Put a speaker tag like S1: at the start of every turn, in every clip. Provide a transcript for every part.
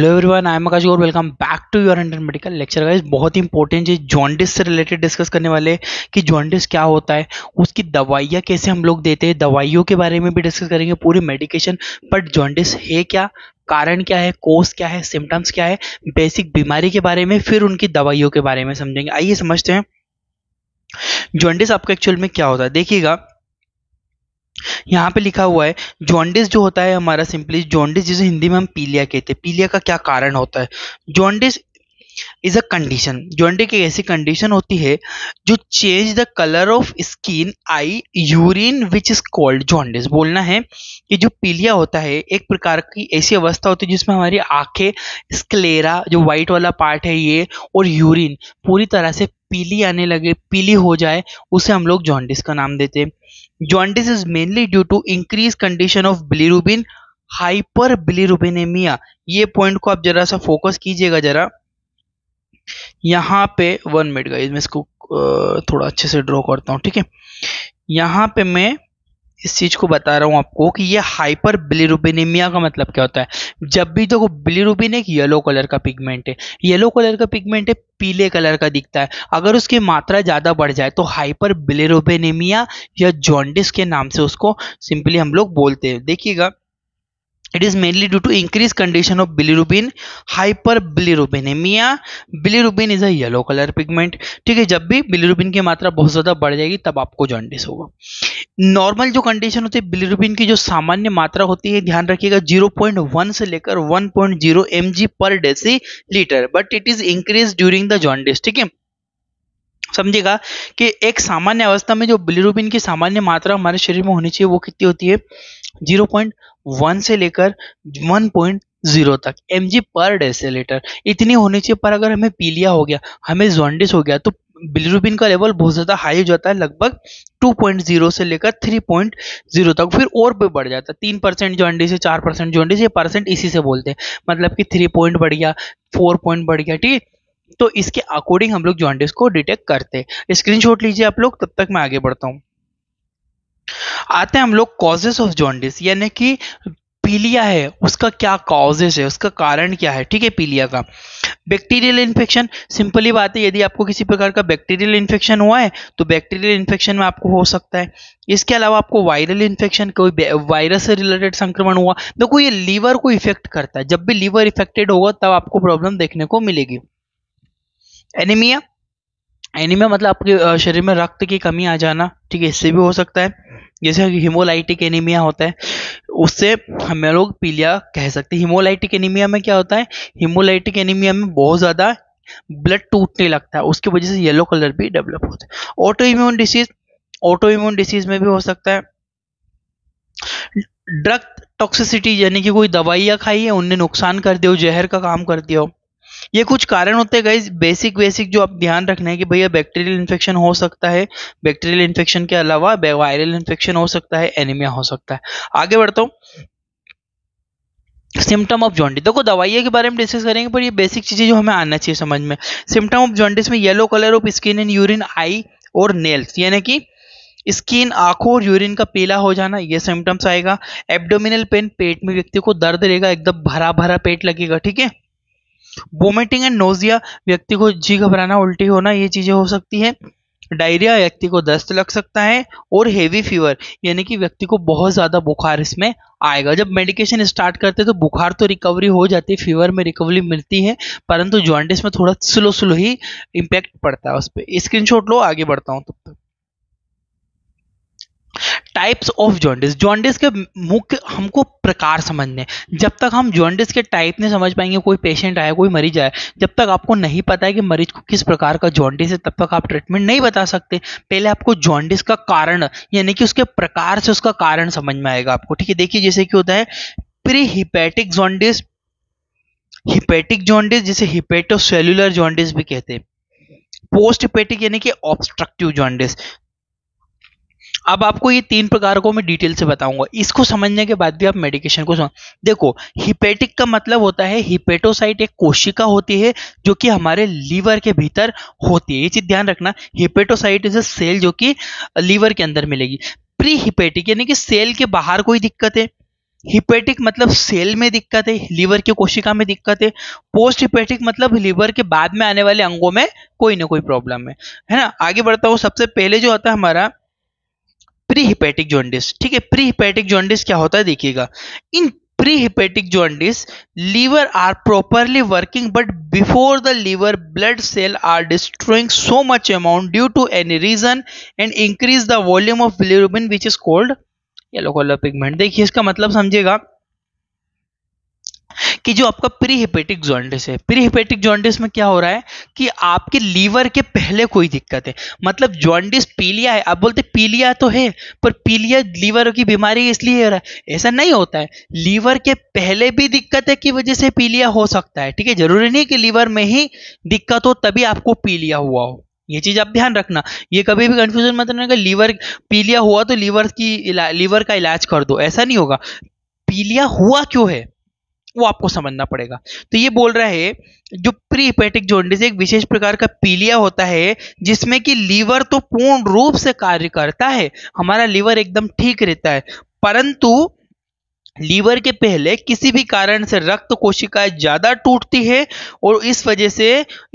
S1: Hello everyone I am Akash और welcome back to your Indian medical lecture guys बहुत ही important है jaundice से रिलेटेड डिस्कस करने वाले कि जॉन्डिस क्या होता है उसकी दवाइयाँ कैसे हम लोग देते हैं दवाइयों के बारे में भी डिस्कस करेंगे पूरी मेडिकेशन बट जॉन्डिस है क्या कारण क्या है कोस क्या है सिम्टम्स क्या है बेसिक बीमारी के बारे में फिर उनकी दवाइयों के बारे में समझेंगे आइए समझते हैं जॉन्डिस आपका एक्चुअल में क्या होता है देखिएगा यहाँ पे लिखा हुआ है जॉन्डिस जो होता है हमारा सिंपली जॉन्डिस जिसे हिंदी में हम पीलिया कहते हैं पीलिया का क्या कारण होता है jaundice is a condition jaundice की ऐसी कंडीशन होती है जो change the colour of skin eye urine which is called jaundice बोलना है कि जो पीलिया होता है एक प्रकार की ऐसी अवस्था होती है जिसमें हमारी आंखें स्क्लेरा जो व्हाइट वाला पार्ट है ये और यूरिन पूरी तरह से पीली आने लगे पीली हो जाए उसे हम लोग जॉन्डिस का नाम देते हैं Jaundice is mainly due to increased condition of bilirubin hyperbilirubinemia ये पॉइंट को आप जरा सा फोकस कीजिएगा जरा यहाँ पे वन मिनट गाइस मैं इसको थोड़ा अच्छे से ड्रॉ करता हूँ ठीक है यहाँ पे मैं इस चीज को बता रहा हूँ आपको कि ये हाइपर बिलिरुबिनेमिया का मतलब क्या होता है जब भी देखो तो बिलीरुबिन एक येलो कलर का पिगमेंट है येलो कलर का पिगमेंट है पीले कलर का दिखता है अगर उसकी मात्रा ज़्यादा बढ़ जाए तो हाइपर बिलिरुबिनेमिया या जॉन्डिस के नाम से उसको सिंपली हम लोग बोलते हैं देखिएगा it is mainly due to increased condition of bilirubin hyperbilirubinemia bilirubin is a yellow colour pigment ठीक है जब भी बिलीरुबिन की मात्रा बहुत ज़्यादा बढ़ जाएगी तब आपको जॉन्डिस होगा नॉर्मल जो कंडीशन होती है बिलीरुबिन की जो सामान्य मात्रा होती है ध्यान रखिएगा 0.1 से लेकर 1.0 point zero M G per decilitre but it is increase during the jaundice ठीक है समझेगा कि एक सामान्य अवस्था में जो बिलीरुबिन की सामान्य मात्रा हमारे शरीर में होनी चाहिए वो कितनी होती है 0.1 से लेकर 1.0 तक एम पर डेसीलीटर इतनी होनी चाहिए पर अगर हमें पीलिया हो गया हमें जॉन्डिस हो गया तो बिलरूबिन का लेवल बहुत ज़्यादा हाई हो जाता है लगभग 2.0 से लेकर 3.0 तक फिर और भी बढ़ जाता है तीन परसेंट जॉन्डिस है चार परसेंट जॉन्डिस ये परसेंट इसी से बोलते हैं मतलब कि थ्री पॉइंट बढ़ गया फोर पॉइंट बढ़ गया ठीक तो इसके अकॉर्डिंग हम लोग जॉन्डिस को डिटेक्ट करते हैं स्क्रीनशॉट लीजिए आप लोग तब तक मैं आगे बढ़ता हूँ आते हैं हम लोग कॉजेस ऑफ जॉन्डिस यानी कि पीलिया है उसका क्या कॉजेस है उसका कारण क्या है ठीक है पीलिया का बैक्टीरियल इन्फेक्शन सिंपली बात है यदि आपको किसी प्रकार का बैक्टीरियल इन्फेक्शन हुआ है तो बैक्टीरियल इन्फेक्शन में आपको हो सकता है इसके अलावा आपको वायरल इन्फेक्शन कोई वायरस से रिलेटेड संक्रमण हुआ देखो ये लीवर को इफेक्ट करता है जब भी लीवर इफेक्टेड होगा तब आपको प्रॉब्लम देखने को मिलेगी एनीमिया एनीमिया मतलब आपके शरीर में रक्त की कमी आ जाना ठीक है इससे भी हो सकता है जैसे हिमोलाइटिक एनीमिया होता है उससे हम लोग पीलिया कह सकते हैं हिमोलाइटिक एनीमिया में क्या होता है हिमोलाइटिक एनीमिया में बहुत ज़्यादा ब्लड टूटने लगता है उसकी वजह से येलो कलर भी डेवलप होता है autoimmune disease autoimmune disease में भी हो सकता है ड्रग टॉक्सिसिटी यानी कि कोई दवाइयाँ खाई है उनने नुकसान कर दिया जहर का काम कर दिया हो ये कुछ कारण होते हैं गाइज बेसिक बेसिक जो आप ध्यान रखना है कि भैया बैक्टीरियल इन्फेक्शन हो सकता है बैक्टीरियल इन्फेक्शन के अलावा वायरल इन्फेक्शन हो सकता है एनीमिया हो सकता है आगे बढ़ता हूँ सिम्टम ऑफ जॉन्डिस देखो दवाइयों के बारे में डिस्कस करेंगे पर ये बेसिक चीज़ें जो हमें आना चाहिए समझ में सिम्टम ऑफ जॉन्डिस में yellow colour of skin and urine eye और नेल्स यानी कि स्किन आंखों और यूरिन का पीला हो जाना ये सिम्टम्स आएगा एब्डोमिनल पेन पेट में व्यक्ति को दर्द रहेगा एकदम भरा भरा पेट लगेगा ठीक है वोमिटिंग एंड नोजिया व्यक्ति को जी घबराना उल्टी होना ये चीज़ें हो सकती है डायरिया व्यक्ति को दस्त लग सकता है और हेवी फीवर यानी कि व्यक्ति को बहुत ज़्यादा बुखार इसमें आएगा जब मेडिकेशन स्टार्ट करते तो बुखार तो रिकवरी हो जाती है फीवर में रिकवरी मिलती है परंतु ज्वाइंटिस में थोड़ा स्लो स्लो ही इम्पैक्ट पड़ता है उस पर स्क्रीन लो आगे बढ़ता हूँ तब तक टाइप्स ऑफ जॉन्डिस जॉन्डिस के मुख्य हमको प्रकार समझने जब तक हम जॉन्डिस के टाइप नहीं समझ पाएंगे कोई पेशेंट आया कोई मरीज आया जब तक आपको नहीं पता है कि मरीज को किस प्रकार का जॉन्डिस है तब तक आप ट्रीटमेंट नहीं बता सकते पहले आपको जॉन्डिस का कारण यानी कि उसके प्रकार से उसका कारण समझ में आएगा आपको ठीक है देखिए जैसे कि होता है pre hepatic jaundice hepatic jaundice जिसे हिपेटोसेलुलर जॉन्डिस भी कहते हैं पोस्ट हिपेटिक यानी कि ऑब्स्ट्रक्टिव जॉन्डिस अब आपको ये तीन प्रकार को मैं डिटेल से बताऊंगा इसको समझने के बाद भी आप मेडिकेशन को समझ देखो हिपेटिक का मतलब होता है हिपेटोसाइट एक कोशिका होती है जो कि हमारे लीवर के भीतर होती है ये चीज ध्यान रखना हिपेटोसाइट इज अ सेल जो कि लीवर के अंदर मिलेगी प्री हिपेटिक यानी कि सेल के बाहर कोई दिक्कत है हिपेटिक मतलब सेल में दिक्कत है लीवर की कोशिका में दिक्कत है पोस्ट हिपेटिक मतलब लीवर के बाद में आने वाले अंगों में कोई ना कोई प्रॉब्लम है है ना आगे बढ़ता हूँ सबसे पहले जो आता है हमारा प्री हिपेटिक जॉन्डिस ठीक है प्री हिपेटिक जॉन्डिस क्या होता है देखिएगा in pre hepatic jaundice liver are properly working but before the liver blood cell are destroying so much amount due to any reason and increase the volume of bilirubin which is called yellow colour pigment देखिए इसका मतलब समझेगा कि जो आपका pre hepatic jaundice है pre hepatic jaundice में क्या हो रहा है कि आपके लीवर के पहले कोई दिक्कत है मतलब जॉन्डिस पीलिया है आप बोलते पीलिया तो है पर पीलिया लीवर की बीमारी इसलिए हो रहा है ऐसा नहीं होता है लीवर के पहले भी दिक्कत है की वजह से पीलिया हो सकता है ठीक है जरूरी नहीं कि लीवर में ही दिक्कत हो तभी आपको पीलिया हुआ हो ये चीज आप ध्यान रखना ये कभी भी कंफ्यूजन मत रहना लीवर पीलिया हुआ तो लीवर की लीवर का इलाज कर दो ऐसा नहीं होगा पीलिया हुआ क्यों है वो आपको समझना पड़ेगा तो ये बोल रहा है जो प्री हिपेटिक जॉन्डिस एक विशेष प्रकार का पीलिया होता है जिसमें कि लीवर तो पूर्ण रूप से कार्य करता है हमारा लीवर एकदम ठीक रहता है परंतु लीवर के पहले किसी भी कारण से रक्त कोशिकाएं ज़्यादा टूटती है और इस वजह से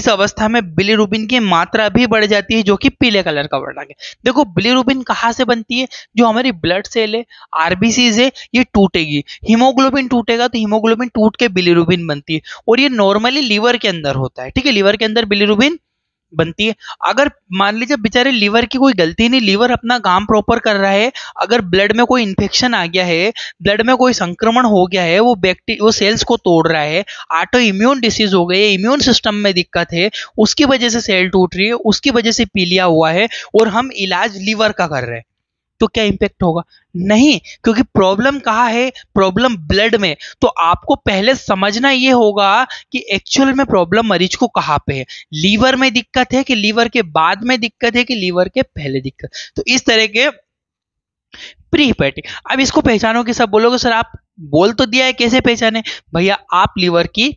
S1: इस अवस्था में बिलीरुबिन की मात्रा भी बढ़ जाती है जो कि पीले कलर का वर्णक है देखो बिलीरुबिन कहाँ से बनती है जो हमारी ब्लड सेल है आरबीसीज है ये टूटेगी हीमोग्लोबिन टूटेगा तो हीमोग्लोबिन टूट के बिलीरुबिन बनती है और ये नॉर्मली लीवर के अंदर होता है ठीक है लीवर के अंदर बिलीरुबिन बनती है अगर मान लीजिए बेचारे लीवर की कोई गलती नहीं लीवर अपना काम प्रॉपर कर रहा है अगर ब्लड में कोई इन्फेक्शन आ गया है ब्लड में कोई संक्रमण हो गया है वो बैक्टी वो सेल्स को तोड़ रहा है ऑटो इम्यून डिसीज हो गई है इम्यून सिस्टम में दिक्कत है उसकी वजह से सेल टूट रही है उसकी वजह से पीलिया हुआ है और हम इलाज लीवर का कर रहे हैं तो क्या इम्पैक्ट होगा नहीं क्योंकि प्रॉब्लम कहाँ है प्रॉब्लम ब्लड में तो आपको पहले समझना ये होगा कि एक्चुअल में प्रॉब्लम मरीज को कहाँ पे है लीवर में दिक्कत है कि लीवर के बाद में दिक्कत है कि लीवर के पहले दिक्कत तो इस तरह के प्रीपेटिक अब इसको पहचानो कि सब बोलोगे सर आप बोल तो दिया है कैसे पहचाने भैया आप लीवर की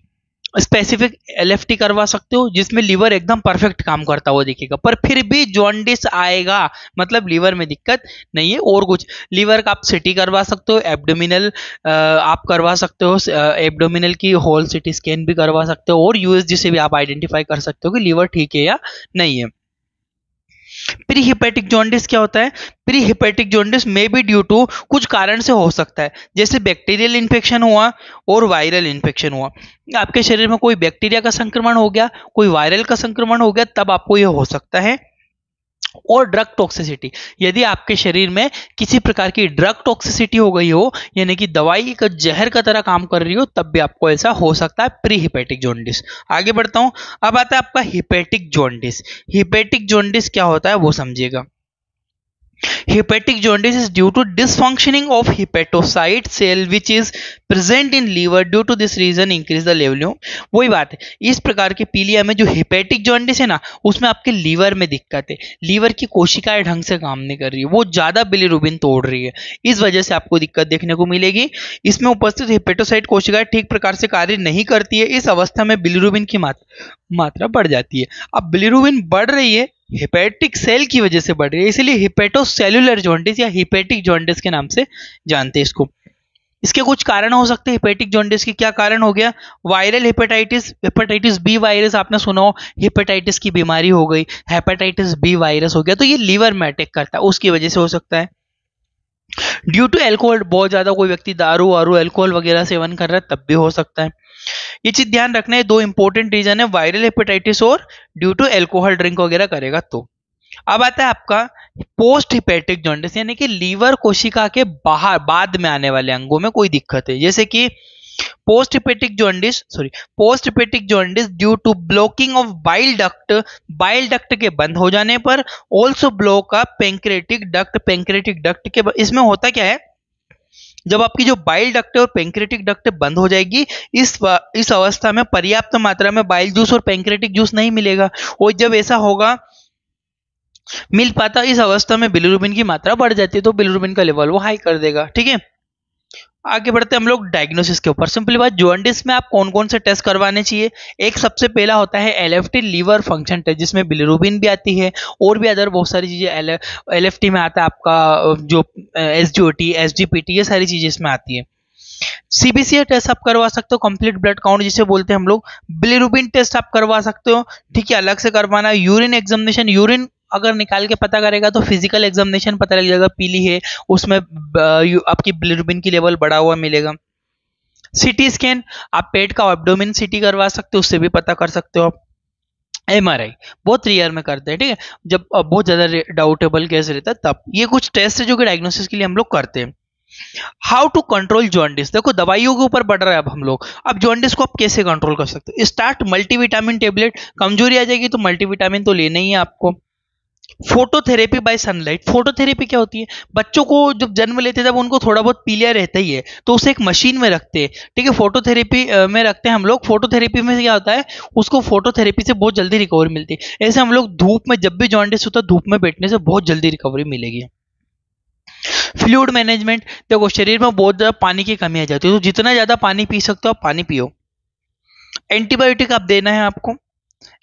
S1: स्पेसिफिक एल करवा सकते हो जिसमें लीवर एकदम परफेक्ट काम करता हुआ दिखेगा पर फिर भी जॉन्डिस आएगा मतलब लीवर में दिक्कत नहीं है और कुछ लीवर का आप सिटी करवा सकते हो एब्डोमिनल आप करवा सकते हो एब्डोमिनल की होल सिटी स्कैन भी करवा सकते हो और यूएसजी से भी आप आइडेंटिफाई कर सकते हो कि लीवर ठीक है या नहीं है प्री हिपेटिक जॉन्डिस क्या होता है pre hepatic jaundice may be due to कुछ कारण से हो सकता है जैसे बैक्टीरियल इन्फेक्शन हुआ और वायरल इन्फेक्शन हुआ आपके शरीर में कोई बैक्टीरिया का संक्रमण हो गया कोई वायरल का संक्रमण हो गया तब आपको यह हो सकता है और ड्रग टॉक्सिसिटी यदि आपके शरीर में किसी प्रकार की ड्रग टॉक्सिसिटी हो गई हो यानी कि दवाई का जहर का तरह काम कर रही हो तब भी आपको ऐसा हो सकता है प्री हिपेटिक जोंडिस आगे बढ़ता हूँ अब आता है आपका हिपेटिक जोंडिस हिपेटिक जोंडिस क्या होता है वो समझिएगा Hepatic jaundice is due to dysfunctioning of hepatocyte cell which is present in liver due to this reason increase the level वही बात है इस प्रकार के पीलिया में जो हेपेटिक जॉन्डिस है ना उसमें आपके लीवर में दिक्कत है लीवर की कोशिकाएं ढंग से काम नहीं कर रही है वो ज़्यादा बिलीरुबिन तोड़ रही है इस वजह से आपको दिक्कत देखने को मिलेगी इसमें उपस्थित हेपेटोसाइट कोशिकाएं ठीक प्रकार से कार्य नहीं करती है इस अवस्था में बिलीरुबिन की मात्रा बढ़ जाती है अब बिलीरुबिन बढ़ रही है हिपेटिक सेल की वजह से बढ़ रही है इसीलिए हिपेटोसेलुलर जॉन्डिस या हिपेटिक जॉन्डिस के नाम से जानते हैं इसको इसके कुछ कारण हो सकते हैं हिपेटिक जॉन्डिस के क्या कारण हो गया viral hepatitis hepatitis B virus आपने सुना हो हेपेटाइटिस की बीमारी हो गई हेपेटाइटिस बी वायरस हो गया तो ये लीवर में अटैक करता है उसकी वजह से हो सकता है ड्यू टू एल्कोहल बहुत ज़्यादा कोई व्यक्ति दारू वारू एल्कोहल वगैरह सेवन कर रहा है तब भी हो सकता है ये चीज ध्यान रखना है दो इंपॉर्टेंट रीजन है वायरल हेपेटाइटिस और ड्यू टू एल्कोहल ड्रिंक वगैरह करेगा तो अब आता है आपका पोस्ट हिपेटिक जॉन्डिस यानी कि लीवर कोशिका के बाहर बाद में आने वाले अंगों में कोई दिक्कत है जैसे कि post hepatic jaundice sorry post hepatic jaundice due to blocking of bile duct bile duct के बंद हो जाने पर ऑल्सो ब्लॉक का पेंक्रेटिक डक्ट पेंक्रेटिक डक्ट के इसमें होता क्या है जब आपकी जो बाइल डक्ट और पेंक्रेटिक डक्ट बंद हो जाएगी इस इस अवस्था में पर्याप्त मात्रा में बाइल जूस और पेंक्रेटिक जूस नहीं मिलेगा और जब ऐसा होगा मिल पाता इस अवस्था में बिलुरुबिन की मात्रा बढ़ जाती है तो बिलुरुबिन का लेवल वो हाई कर देगा ठीक है आगे बढ़ते हम लोग डायग्नोसिस के ऊपर सिंपली बात जोअिस में आप कौन कौन से टेस्ट करवाने चाहिए एक सबसे पहला होता है एलएफटी लीवर फंक्शन टेस्ट जिसमें बिलरूबिन भी आती है और भी अदर बहुत सारी चीज़ें एल टी में आता है आपका जो एस जी ये सारी चीज़ें इसमें आती है सीबीसी टेस्ट आप करवा सकते हो कंप्लीट ब्लड काउंट जिसे बोलते हैं हम लोग बिलिरुबिन टेस्ट आप करवा सकते हो ठीक है अलग से करवाना यूरिन एग्जामिनेशन यूरिन अगर निकाल के पता करेगा तो फिजिकल एग्जामिनेशन पता लग जाएगा पीली है उसमें आपकी ब्लूबिन की लेवल बढ़ा हुआ मिलेगा सिटी स्कैन आप पेट का ऑब्डोमिन सिटी करवा सकते हो उससे भी पता कर सकते हो आप एम आर आई बहुत रेयर में करते हैं ठीक है ठीके? जब बहुत ज़्यादा डाउटेबल केस रहता है तब ये कुछ टेस्ट है जो कि डायग्नोसिस के लिए हम लोग करते हैं हाउ टू कंट्रोल जॉन्डिस देखो दवाइयों के ऊपर बढ़ रहा है अब हम लोग अब जॉन्डिस को आप कैसे कंट्रोल कर सकते हो स्टार्ट मल्टीविटामिन टेबलेट कमजोरी आ जाएगी तो मल्टीविटामिन तो लेना ही है आपको फोटोथेरेपी बाय सनलाइट फोटोथेरेपी क्या होती है बच्चों को जब जन्म लेते हैं तब उनको थोड़ा बहुत पीलिया रहता ही है तो उसे एक मशीन में रखते हैं ठीक है फोटोथेरेपी में रखते हैं हम लोग फोटोथेरेपी में क्या होता है उसको फोटोथेरेपी से बहुत जल्दी रिकवरी मिलती है ऐसे हम लोग धूप में जब भी जॉन्डिस होता है धूप में बैठने से बहुत जल्दी रिकवरी मिलेगी फ्लूड मैनेजमेंट देखो शरीर में बहुत ज़्यादा पानी की कमी आ जाती है तो जितना ज़्यादा पानी पी सकते हो आप पानी पियो एंटीबायोटिक आप देना है आपको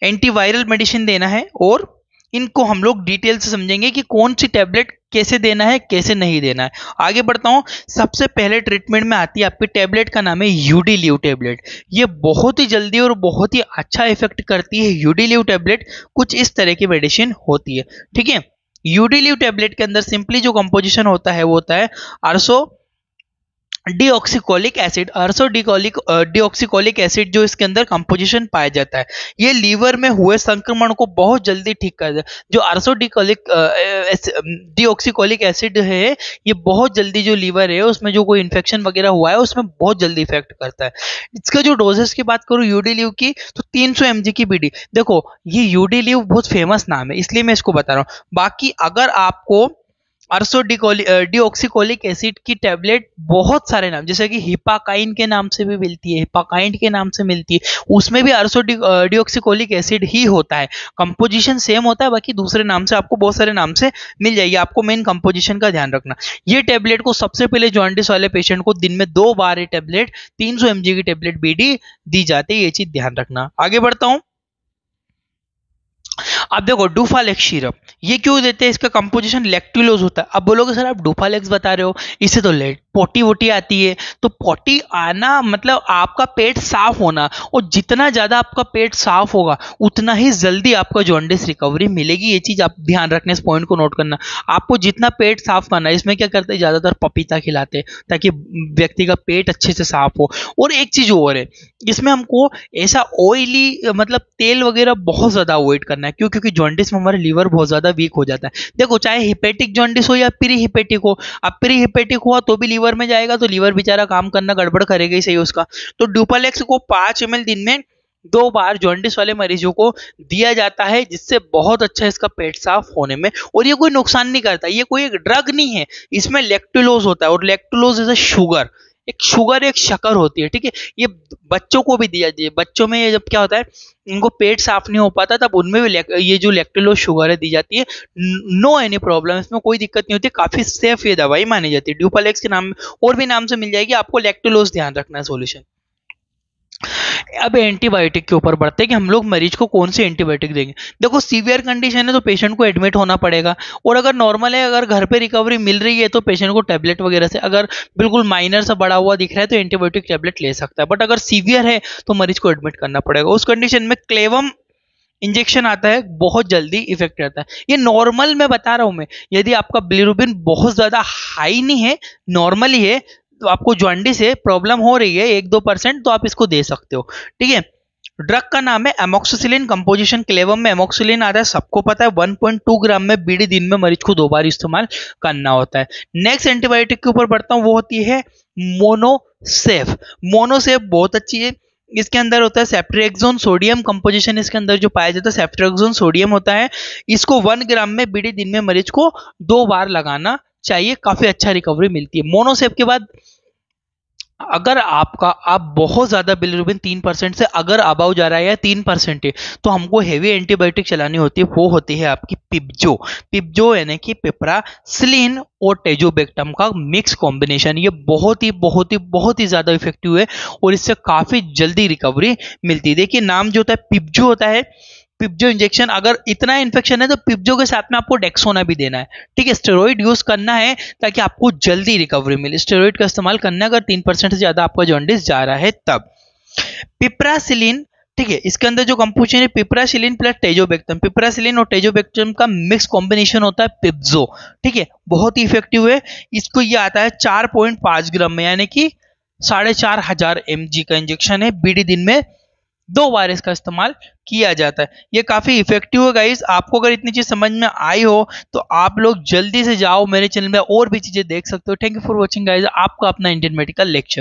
S1: एंटीवायरल मेडिसिन देना है और इनको हम लोग डिटेल से समझेंगे कि कौन सी टैबलेट कैसे देना है कैसे नहीं देना है आगे बढ़ता हूँ सबसे पहले ट्रीटमेंट में आती है आपकी टैबलेट का नाम है यूडीलिव टैबलेट ये बहुत ही जल्दी और बहुत ही अच्छा इफेक्ट करती है यूडीलिव टैबलेट कुछ इस तरह की मेडिसिन होती है ठीक है यूडीलिव टैबलेट के अंदर सिंपली जो कंपोजिशन होता है वो होता है ursodeoxycholic acid ursodeoxycholic deoxycholic acid जो इसके अंदर कंपोजिशन पाया जाता है ये लीवर में हुए संक्रमण को बहुत जल्दी ठीक कर दे जो अर्सोडिकोलिक डीऑक्सीकोलिक एसिड है ये बहुत जल्दी जो लीवर है उसमें जो कोई इन्फेक्शन वगैरह हुआ है उसमें बहुत जल्दी इफेक्ट करता है इसका जो डोजेस की बात करूँ यूडी लीव की तो तीन सौ की डी देखो ये यूडी लिव बहुत फेमस नाम है इसलिए मैं इसको बता रहा हूँ बाकी अगर आपको अर्सो एसिड की टैबलेट बहुत सारे नाम जैसे कि हिपाकाइन के नाम से भी मिलती है हिपाकाइन के नाम से मिलती है उसमें भी अर्सो डिओक्सीकोलिक एसिड ही होता है कंपोजिशन सेम होता है बाकी दूसरे नाम से आपको बहुत सारे नाम से मिल जाएगी आपको मेन कंपोजिशन का ध्यान रखना ये टेबलेट को सबसे पहले ज्वाइंटिस वाले पेशेंट को दिन में दो बार ये टेबलेट तीन सौ की टेबलेट बी दी जाती है ये चीज ध्यान रखना आगे बढ़ता हूं अब देखो डूफालेक्स सिरप ये क्यों देते हैं इसका कंपोजिशन लेक्टुलोज होता है अब बोलोगे सर आप डोफालेक्स बता रहे हो इससे तो लेट पोटी वोटी आती है तो पोटी आना मतलब आपका पेट साफ होना और जितना ज़्यादा आपका पेट साफ होगा उतना ही जल्दी आपका जॉन्डिस रिकवरी मिलेगी ये चीज़ आप ध्यान रखना इस पॉइंट को नोट करना आपको जितना पेट साफ करना इसमें क्या करते हैं ज़्यादातर पपीता खिलाते हैं ताकि व्यक्ति का पेट अच्छे से साफ हो और एक चीज़ और है इसमें हमको ऐसा ऑयली मतलब तेल वगैरह बहुत ज़्यादा अवॉइड करना है क्यों क्योंकि जॉन्डिस में हमारे लीवर बहुत ज़्यादा ज़्यादा वीक हो जाता है देखो चाहे हिपेटिक जॉन्डिस हो या प्री हिपेटिक हो अब प्री हिपेटिक हुआ तो भी लीवर में जाएगा तो लीवर बेचारा काम करना गड़बड़ करेगा ही सही उसका तो डुपलेक्स को पांच एम दिन में दो बार जॉन्डिस वाले मरीजों को दिया जाता है जिससे बहुत अच्छा इसका पेट साफ होने में और ये कोई नुकसान नहीं करता ये कोई एक ड्रग नहीं है इसमें लेक्टुलोज होता है और लेक्टुलोज इज अ शुगर एक शुगर एक शकर होती है ठीक है ये बच्चों को भी दिया जाए बच्चों में जब क्या होता है इनको पेट साफ नहीं हो पाता तब उनमें भी ये जो लेक्टेलो शुगर है दी जाती है नो एनी प्रॉब्लम इसमें कोई दिक्कत नहीं होती काफ़ी सेफ ये दवाई मानी जाती है ड्यूपालेक्स के नाम और भी नाम से मिल जाएगी आपको लेक्टोलोज ध्यान रखना है सोल्यूशन अब एंटीबायोटिक के ऊपर बढ़ते हैं कि हम लोग मरीज को कौन सी एंटीबायोटिक देंगे देखो सीवियर कंडीशन है तो पेशेंट को एडमिट होना पड़ेगा और अगर नॉर्मल है अगर घर पे रिकवरी मिल रही है तो पेशेंट को टैबलेट वगैरह से अगर बिल्कुल माइनर सा बड़ा हुआ दिख रहा है तो एंटीबायोटिक टैबलेट ले सकता है बट अगर सीवियर है तो मरीज को एडमिट करना पड़ेगा उस कंडीशन में क्लेवम इंजेक्शन आता है बहुत जल्दी इफेक्ट करता है ये नॉर्मल मैं बता रहा हूँ मैं यदि आपका बिलिरुबिन बहुत ज़्यादा हाई नहीं है नॉर्मली है तो आपको ज्वाइंडी से प्रॉब्लम हो रही है एक दो परसेंट तो आप इसको दे सकते हो ठीक है ड्रग का नाम है एमोक्सोसिलिन कंपोजिशन क्लेवम में एमोक्सिलिन आता है सबको पता है 1.2 ग्राम में बीडी दिन में मरीज को दो बार इस्तेमाल करना होता है नेक्स्ट एंटीबायोटिक के ऊपर पढ़ता हूँ वो होती है मोनोसेफ मोनोसेफ बहुत अच्छी है इसके अंदर होता है सेप्ट्रेक्जोन सोडियम कंपोजिशन इसके अंदर जो पाया जाता है सेप्ट्रेक्जोन सोडियम होता है इसको वन ग्राम में बीडी दिन में मरीज को दो बार लगाना चाहिए काफ़ी अच्छा रिकवरी मिलती है मोनोसेप के बाद अगर आपका आप बहुत ज़्यादा बिलरुबिन तीन परसेंट से अगर अबाव जा रहा है या तीन परसेंट है तो हमको हेवी एंटीबायोटिक चलानी होती है वो होती है आपकी पिप्जो पिप्जो यानी कि पिपरा स्लिन और टेजोबेक्टम का मिक्स कॉम्बिनेशन ये बहुत ही बहुत ही बहुत ही ज़्यादा इफेक्टिव है और इससे काफ़ी जल्दी रिकवरी मिलती है देखिए नाम जो होता है पिप्जो होता है पिप्जो इंजेक्शन अगर इतना इन्फेक्शन है तो पिप्जो के साथ में आपको डेक्सोना भी देना है ठीक है स्टेरॉइड यूज करना है ताकि आपको जल्दी रिकवरी मिले स्टेरॉइड का इस्तेमाल करना अगर तीन परसेंट से ज्यादा आपका जॉन्डिस जा रहा है तब पिप्रासिलिन ठीक है इसके अंदर जो कंपोजिशन है पिप्रासिलिन प्लस टेजोबेक्टम पिप्रासिलिन और टेजोबेक्टम का मिक्स कॉम्बिनेशन होता है पिप्जो ठीक है बहुत ही इफेक्टिव है इसको ये आता है चार पॉइंट पांच ग्राम में यानी कि साढ़े चार हजार एम का इंजेक्शन है बीडी दिन में दो बार इसका इस्तेमाल किया जाता है ये काफ़ी इफेक्टिव है गाइज आपको अगर इतनी चीज़ समझ में आई हो तो आप लोग जल्दी से जाओ मेरे चैनल में और भी चीज़ें देख सकते हो thank you for watching guys आपका अपना इंडियन मेडिकल लेक्चर